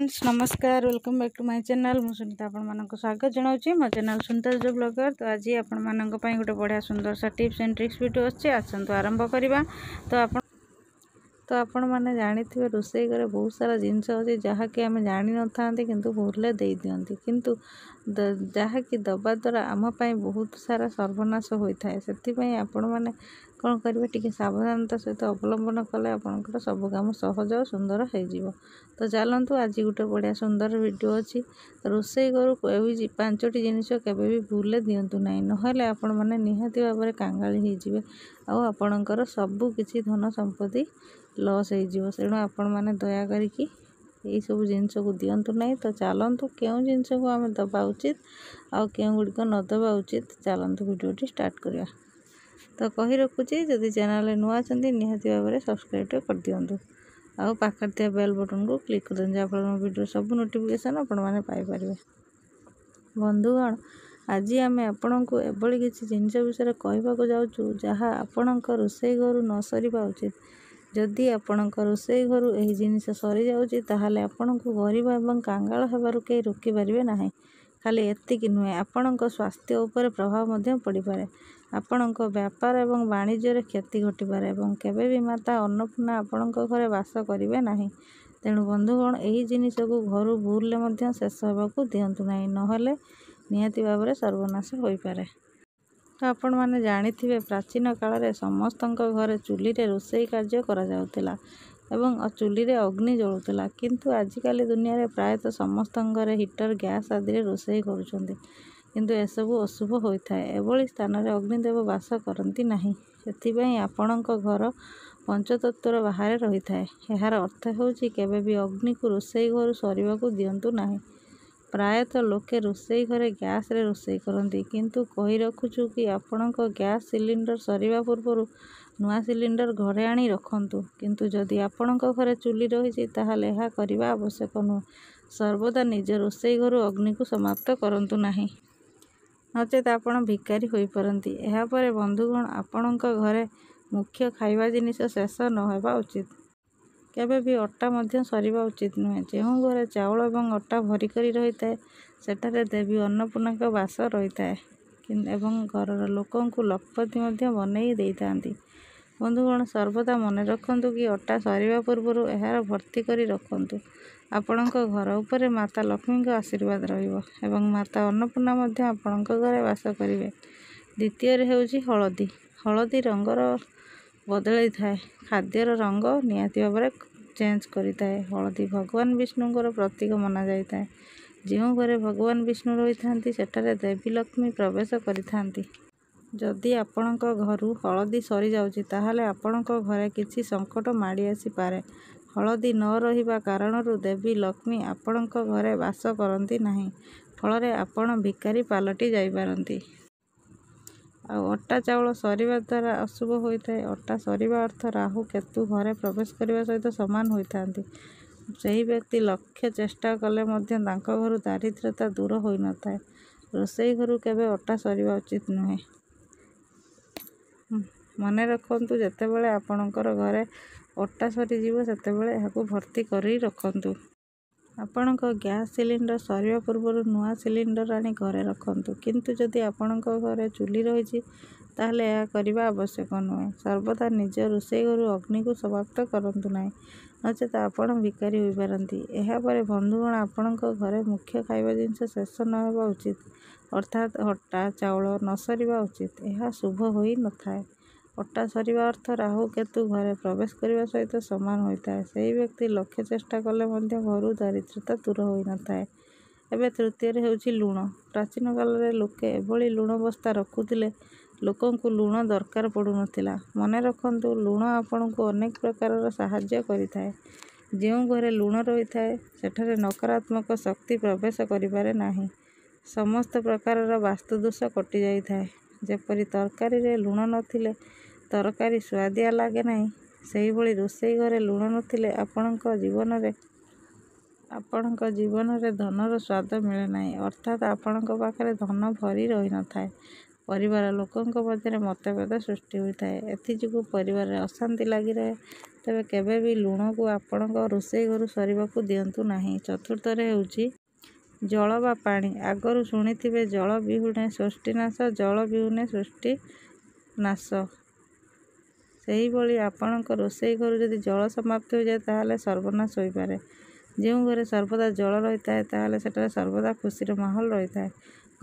friends नमस्कार welcome back to my channel मुझे सुनीता आपण मानक स्वागत जनाऊँगी मो चेल सुनीता जो ब्लगर तो आज आपण गोटे बढ़िया सुंदर सा टीप्स एंड ट्रिक्स भिडियो आसतु आरंभ करवा तो आप तो आपण मैंने जाथे रोसे घर बहुत सारा जिनस अच्छे जहाँकि आम जान न था कि भूल दे दिखती कि जहाँकि दवा द्वारा आमपाई बहुत सारा सर्वनाश होता है से आपण मैंने କ'ଣ କରିବେ ଟିକେ ସାବଧାନତା ସହିତ ଅବଲମ୍ବନ କଲେ ଆପଣଙ୍କର ସବୁ କାମ ସହଜ ଓ ସୁନ୍ଦର ହୋଇଯିବ ତ ଚାଲନ୍ତୁ ଆଜି ଗୋଟେ ବଢ଼ିଆ ସୁନ୍ଦର ଭିଡ଼ିଓ ଅଛି ରୋଷେଇ କରୁ ପାଞ୍ଚଟି ଜିନିଷ କେବେ ବି ଭୁଲେ ଦିଅନ୍ତୁ ନାହିଁ ନହେଲେ ଆପଣମାନେ ନିହାତି ଭାବରେ କାଙ୍ଗାଳି ହୋଇଯିବେ ଆଉ ଆପଣଙ୍କର ସବୁ କିଛି ଧନ ସମ୍ପତ୍ତି ଲସ୍ ହୋଇଯିବ ତେଣୁ ଆପଣମାନେ ଦୟା କରିକି ଏହିସବୁ ଜିନିଷକୁ ଦିଅନ୍ତୁ ନାହିଁ ତ ଚାଲନ୍ତୁ କେଉଁ ଜିନିଷକୁ ଆମେ ଦେବା ଉଚିତ ଆଉ କେଉଁଗୁଡ଼ିକ ନଦେବା ଉଚିତ ଚାଲନ୍ତୁ ଭିଡ଼ିଓଟି ଷ୍ଟାର୍ଟ କରିବା ତ କହି ରଖୁଛି ଯଦି ଚ୍ୟାନେଲ୍ରେ ନୂଆ ଅଛନ୍ତି ନିହାତି ଭାବରେ ସବସ୍କ୍ରାଇବ୍ଟେ କରିଦିଅନ୍ତୁ ଆଉ ପାଖରେ ଥିବା ବେଲ୍ ବଟନ୍କୁ କ୍ଲିକ୍ କରିଦିଅନ୍ତୁ ଯାହାଫଳରେ ମୋ ଭିଡ଼ିଓ ସବୁ ନୋଟିଫିକେସନ୍ ଆପଣମାନେ ପାଇପାରିବେ ବନ୍ଧୁଗଣ ଆଜି ଆମେ ଆପଣଙ୍କୁ ଏଭଳି କିଛି ଜିନିଷ ବିଷୟରେ କହିବାକୁ ଯାଉଛୁ ଯାହା ଆପଣଙ୍କ ରୋଷେଇ ଘରୁ ନ ସରିବା ଉଚିତ ଯଦି ଆପଣଙ୍କ ରୋଷେଇ ଘରୁ ଏହି ଜିନିଷ ସରିଯାଉଛି ତାହେଲେ ଆପଣଙ୍କୁ ଗରିବ ଏବଂ କାଙ୍ଗାଳ ହେବାରୁ କେହି ରୋକିପାରିବେ ନାହିଁ ଖାଲି ଏତିକି ନୁହେଁ ଆପଣଙ୍କ ସ୍ୱାସ୍ଥ୍ୟ ଉପରେ ପ୍ରଭାବ ମଧ୍ୟ ପଡ଼ିପାରେ ଆପଣଙ୍କ ବ୍ୟାପାର ଏବଂ ବାଣିଜ୍ୟରେ କ୍ଷତି ଘଟିପାରେ ଏବଂ କେବେ ବି ମାତା ଅନ୍ନପୂର୍ଣ୍ଣା ଆପଣଙ୍କ ଘରେ ବାସ କରିବେ ନାହିଁ ତେଣୁ ବନ୍ଧୁଗଣ ଏହି ଜିନିଷକୁ ଘରୁ ଭୁଲରେ ମଧ୍ୟ ଶେଷ ହେବାକୁ ଦିଅନ୍ତୁ ନାହିଁ ନହେଲେ ନିହାତି ଭାବରେ ସର୍ବନାଶ ହୋଇପାରେ ତ ଆପଣମାନେ ଜାଣିଥିବେ ପ୍ରାଚୀନ କାଳରେ ସମସ୍ତଙ୍କ ଘରେ ଚୁଲିରେ ରୋଷେଇ କାର୍ଯ୍ୟ କରାଯାଉଥିଲା ଏବଂ ଚୁଲିରେ ଅଗ୍ନି ଜଳୁଥିଲା କିନ୍ତୁ ଆଜିକାଲି ଦୁନିଆରେ ପ୍ରାୟତଃ ସମସ୍ତଙ୍କ ଘରେ ହିଟର୍ ଗ୍ୟାସ୍ ଆଦିରେ ରୋଷେଇ କରୁଛନ୍ତି କିନ୍ତୁ ଏସବୁ ଅଶୁଭ ହୋଇଥାଏ ଏଭଳି ସ୍ଥାନରେ ଅଗ୍ନିଦେବ ବାସ କରନ୍ତି ନାହିଁ ସେଥିପାଇଁ ଆପଣଙ୍କ ଘର ପଞ୍ଚତତ୍ଵର ବାହାରେ ରହିଥାଏ ଏହାର ଅର୍ଥ ହେଉଛି କେବେ ବି ଅଗ୍ନିକୁ ରୋଷେଇ ଘରୁ ସରିବାକୁ ଦିଅନ୍ତୁ ନାହିଁ ପ୍ରାୟତଃ ଲୋକେ ରୋଷେଇ ଘରେ ଗ୍ୟାସ୍ରେ ରୋଷେଇ କରନ୍ତି କିନ୍ତୁ କହି ରଖୁଛୁ କି ଆପଣଙ୍କ ଗ୍ୟାସ୍ ସିଲିଣ୍ଡର ସରିବା ପୂର୍ବରୁ ନୂଆ ସିଲିଣ୍ଡର ଘରେ ଆଣି ରଖନ୍ତୁ କିନ୍ତୁ ଯଦି ଆପଣଙ୍କ ଘରେ ଚୁଲି ରହିଛି ତାହେଲେ ଏହା କରିବା ଆବଶ୍ୟକ ନୁହେଁ ସର୍ବଦା ନିଜ ରୋଷେଇ ଘରୁ ଅଗ୍ନିକୁ ସମାପ୍ତ କରନ୍ତୁ ନାହିଁ ନଚେତ୍ ଆପଣ ଭିକାରୀ ହୋଇପାରନ୍ତି ଏହାପରେ ବନ୍ଧୁଗଣ ଆପଣଙ୍କ ଘରେ ମୁଖ୍ୟ ଖାଇବା ଜିନିଷ ଶେଷ ନହେବା ଉଚିତ କେବେ ବି ଅଟା ମଧ୍ୟ ସରିବା ଉଚିତ ନୁହେଁ ଯେଉଁ ଘରେ ଚାଉଳ ଏବଂ ଅଟା ଭରି କରି ରହିଥାଏ ସେଠାରେ ଦେବୀ ଅନ୍ନପୂର୍ଣ୍ଣାଙ୍କ ବାସ ରହିଥାଏ ଏବଂ ଘରର ଲୋକଙ୍କୁ ଲକ୍ଷପତି ମଧ୍ୟ ବନେଇ ଦେଇଥାନ୍ତି ବନ୍ଧୁଗଣ ସର୍ବଦା ମନେ ରଖନ୍ତୁ କି ଅଟା ସରିବା ପୂର୍ବରୁ ଏହାର ଭର୍ତ୍ତି କରି ରଖନ୍ତୁ ଆପଣଙ୍କ ଘର ଉପରେ ମାତା ଲକ୍ଷ୍ମୀଙ୍କ ଆଶୀର୍ବାଦ ରହିବ ଏବଂ ମାତା ଅନ୍ନପୂର୍ଣ୍ଣା ମଧ୍ୟ ଆପଣଙ୍କ ଘରେ ବାସ କରିବେ ଦ୍ୱିତୀୟରେ ହେଉଛି ହଳଦୀ ହଳଦୀ ରଙ୍ଗର ବଦଳାଇ ଥାଏ ଖାଦ୍ୟର ରଙ୍ଗ ନିହାତି ଭାବରେ ଚେଞ୍ଜ କରିଥାଏ ହଳଦୀ ଭଗବାନ ବିଷ୍ଣୁଙ୍କର ପ୍ରତୀକ ମନାଯାଇଥାଏ ଯେଉଁ ଘରେ ଭଗବାନ ବିଷ୍ଣୁ ରହିଥାନ୍ତି ସେଠାରେ ଦେବୀ ଲକ୍ଷ୍ମୀ ପ୍ରବେଶ କରିଥାନ୍ତି ଯଦି ଆପଣଙ୍କ ଘରୁ ହଳଦୀ ସରିଯାଉଛି ତାହେଲେ ଆପଣଙ୍କ ଘରେ କିଛି ସଙ୍କଟ ମାଡ଼ି ଆସିପାରେ ହଳଦୀ ନ ରହିବା କାରଣରୁ ଦେବୀ ଲକ୍ଷ୍ମୀ ଆପଣଙ୍କ ଘରେ ବାସ କରନ୍ତି ନାହିଁ ଫଳରେ ଆପଣ ଭିକାରୀ ପାଲଟି ଯାଇପାରନ୍ତି ଆଉ ଅଟା ଚାଉଳ ସରିବା ଦ୍ୱାରା ଅଶୁଭ ହୋଇଥାଏ ଅଟା ସରିବା ଅର୍ଥ ରାହୁ କେତୁ ଘରେ ପ୍ରବେଶ କରିବା ସହିତ ସମାନ ହୋଇଥାନ୍ତି ସେହି ବ୍ୟକ୍ତି ଲକ୍ଷ୍ୟ ଚେଷ୍ଟା କଲେ ମଧ୍ୟ ତାଙ୍କ ଘରୁ ଦାରିଦ୍ର୍ୟତା ଦୂର ହୋଇନଥାଏ ରୋଷେଇ ଘରୁ କେବେ ଅଟା ସରିବା ଉଚିତ ନୁହେଁ ମନେ ରଖନ୍ତୁ ଯେତେବେଳେ ଆପଣଙ୍କର ଘରେ ଅଟା ସରିଯିବ ସେତେବେଳେ ଏହାକୁ ଭର୍ତ୍ତି କରି ରଖନ୍ତୁ ଆପଣଙ୍କ ଗ୍ୟାସ୍ ସିଲିଣ୍ଡର ସରିବା ପୂର୍ବରୁ ନୂଆ ସିଲିଣ୍ଡର ଆଣି ଘରେ ରଖନ୍ତୁ କିନ୍ତୁ ଯଦି ଆପଣଙ୍କ ଘରେ ଚୁଲି ରହିଛି ତାହେଲେ ଏହା କରିବା ଆବଶ୍ୟକ ନୁହେଁ ସର୍ବଦା ନିଜ ରୋଷେଇ ଘରୁ ଅଗ୍ନିକୁ ସମାପ୍ତ କରନ୍ତୁ ନାହିଁ ନଚେତ ଆପଣ ଭିକାରୀ ହୋଇପାରନ୍ତି ଏହାପରେ ବନ୍ଧୁଗଣ ଆପଣଙ୍କ ଘରେ ମୁଖ୍ୟ ଖାଇବା ଜିନିଷ ଶେଷ ନ ହେବା ଉଚିତ ଅର୍ଥାତ୍ ଅଟା ଚାଉଳ ନ ସରିବା ଉଚିତ ଏହା ଶୁଭ ହୋଇନଥାଏ ଅଟା ସରିବା ଅର୍ଥ ରାହୁ କେତୁ ଘରେ ପ୍ରବେଶ କରିବା ସହିତ ସମାନ ହୋଇଥାଏ ସେହି ବ୍ୟକ୍ତି ଲକ୍ଷ୍ୟ ଚେଷ୍ଟା କଲେ ମଧ୍ୟ ଘରୁ ଦାରିଦ୍ର୍ୟତା ଦୂର ହୋଇନଥାଏ ଏବେ ତୃତୀୟରେ ହେଉଛି ଲୁଣ ପ୍ରାଚୀନ କାଳରେ ଲୋକେ ଏଭଳି ଲୁଣ ବସ୍ତା ରଖୁଥିଲେ ଲୋକଙ୍କୁ ଲୁଣ ଦରକାର ପଡ଼ୁନଥିଲା ମନେ ରଖନ୍ତୁ ଲୁଣ ଆପଣଙ୍କୁ ଅନେକ ପ୍ରକାରର ସାହାଯ୍ୟ କରିଥାଏ ଯେଉଁ ଘରେ ଲୁଣ ରହିଥାଏ ସେଠାରେ ନକାରାତ୍ମକ ଶକ୍ତି ପ୍ରବେଶ କରିପାରେ ନାହିଁ ସମସ୍ତ ପ୍ରକାରର ବାସ୍ତୁଦୋଷ କଟିଯାଇଥାଏ ଯେପରି ତରକାରୀରେ ଲୁଣ ନଥିଲେ ତରକାରୀ ସୁଆଦିଆ ଲାଗେ ନାହିଁ ସେହିଭଳି ରୋଷେଇ ଘରେ ଲୁଣ ନଥିଲେ ଆପଣଙ୍କ ଜୀବନରେ ଆପଣଙ୍କ ଜୀବନରେ ଧନର ସ୍ୱାଦ ମିଳେ ନାହିଁ ଅର୍ଥାତ୍ ଆପଣଙ୍କ ପାଖରେ ଧନ ଭରି ରହିନଥାଏ ପରିବାର ଲୋକଙ୍କ ମଧ୍ୟରେ ମତଭେଦ ସୃଷ୍ଟି ହୋଇଥାଏ ଏଥିଯୋଗୁଁ ପରିବାରରେ ଅଶାନ୍ତି ଲାଗିରହେ ତେବେ କେବେ ବି ଲୁଣକୁ ଆପଣଙ୍କ ରୋଷେଇ ଘରୁ ସରିବାକୁ ଦିଅନ୍ତୁ ନାହିଁ ଚତୁର୍ଥରେ ହେଉଛି ଜଳ ବା ପାଣି ଆଗରୁ ଶୁଣିଥିବେ ଜଳ ବିହୁନେ ସୃଷ୍ଟି ନାଶ ଜଳ ବିହୁନେ ସୃଷ୍ଟି ନାଶ ସେହିଭଳି ଆପଣଙ୍କ ରୋଷେଇ ଘରୁ ଯଦି ଜଳ ସମାପ୍ତି ହୋଇଯାଏ ତାହେଲେ ସର୍ବନାଶ ହୋଇପାରେ ଯେଉଁ ଘରେ ସର୍ବଦା ଜଳ ରହିଥାଏ ତାହେଲେ ସେଠାରେ ସର୍ବଦା ଖୁସିର ମାହୋଲ ରହିଥାଏ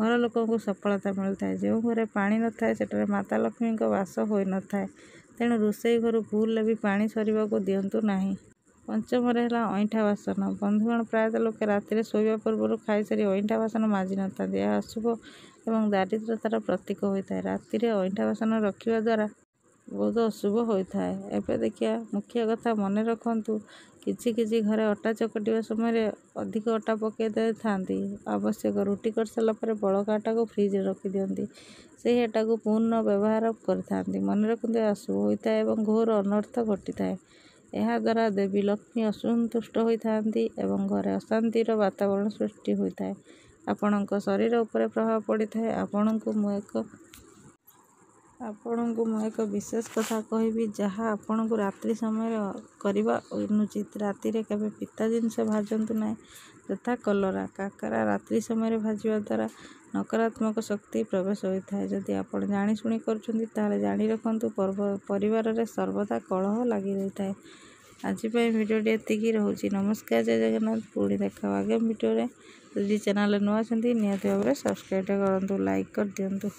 ଘର ଲୋକଙ୍କୁ ସଫଳତା ମିଳିଥାଏ ଯେଉଁ ଘରେ ପାଣି ନଥାଏ ସେଠାରେ ମାତା ଲକ୍ଷ୍ମୀଙ୍କ ବାସ ହୋଇନଥାଏ ତେଣୁ ରୋଷେଇ ଘରୁ ଭୁଲରେ ବି ପାଣି ସରିବାକୁ ଦିଅନ୍ତୁ ନାହିଁ ପଞ୍ଚମରେ ହେଲା ଅଇଁଠା ବାସନ ବନ୍ଧୁଗଣ ପ୍ରାୟତଃ ଲୋକେ ରାତିରେ ଶୋଇବା ପୂର୍ବରୁ ଖାଇସାରି ଅଇଁଠା ବାସନ ମାଜି ନଥାନ୍ତି ଏହା ଅଶୁଭ ଏବଂ ଦାରିଦ୍ର୍ୟତାର ପ୍ରତୀକ ହୋଇଥାଏ ରାତିରେ ଅଇଁଠା ବାସନ ରଖିବା ଦ୍ୱାରା ବହୁତ ଅଶୁଭ ହୋଇଥାଏ ଏବେ ଦେଖିବା ମୁଖ୍ୟ କଥା ମନେ ରଖନ୍ତୁ କିଛି କିଛି ଘରେ ଅଟା ଚକଟିବା ସମୟରେ ଅଧିକ ଅଟା ପକାଇ ଦେଇଥାନ୍ତି ଆବଶ୍ୟକ ରୁଟି କରିସାରିଲା ପରେ ବଳକା ଅଟାକୁ ଫ୍ରିଜ୍ରେ ରଖିଦିଅନ୍ତି ସେହି ଅଟାକୁ ପୁନଃ ବ୍ୟବହାର କରିଥାନ୍ତି ମନେ ରଖନ୍ତୁ ଅଶୁଭ ହୋଇଥାଏ ଏବଂ ଘୋର ଅନର୍ଥ ଘଟିଥାଏ ଏହାଦ୍ୱାରା ଦେବୀ ଲକ୍ଷ୍ମୀ ଅସନ୍ତୁଷ୍ଟ ହୋଇଥାନ୍ତି ଏବଂ ଘରେ ଅଶାନ୍ତିର ବାତାବରଣ ସୃଷ୍ଟି ହୋଇଥାଏ ଆପଣଙ୍କ ଶରୀର ଉପରେ ପ୍ରଭାବ ପଡ଼ିଥାଏ ଆପଣଙ୍କୁ ମୁଁ ଏକ ଆପଣଙ୍କୁ ମୁଁ ଏକ ବିଶେଷ କଥା କହିବି ଯାହା ଆପଣଙ୍କୁ ରାତ୍ରି ସମୟରେ କରିବା ଅନୁଚିତ ରାତିରେ କେବେ ପିତା ଜିନିଷ ଭାଜନ୍ତୁ ନାହିଁ ଯଥା କଲରା କାକରା ରାତ୍ରି ସମୟରେ ଭାଜିବା ଦ୍ୱାରା ନକାରାତ୍ମକ ଶକ୍ତି ପ୍ରବେଶ ହୋଇଥାଏ ଯଦି ଆପଣ ଜାଣିଶୁଣି କରୁଛନ୍ତି ତାହେଲେ ଜାଣି ରଖନ୍ତୁ ପର୍ବ ପରିବାରରେ ସର୍ବଦା କଳହ ଲାଗି ରହିଥାଏ ଆଜି ପାଇଁ ଭିଡ଼ିଓଟି ଏତିକି ରହୁଛି ନମସ୍କାର ଜୟ ଜଗନ୍ନାଥ ପୁଣି ଦେଖାଉ ଆଗ ଭିଡ଼ିଓରେ ଯଦି ଚ୍ୟାନେଲ୍ରେ ନୂଆ ଅଛନ୍ତି ନିହାତି ଭାବରେ ସବସ୍କ୍ରାଇବ୍ କରନ୍ତୁ ଲାଇକ୍ କରିଦିଅନ୍ତୁ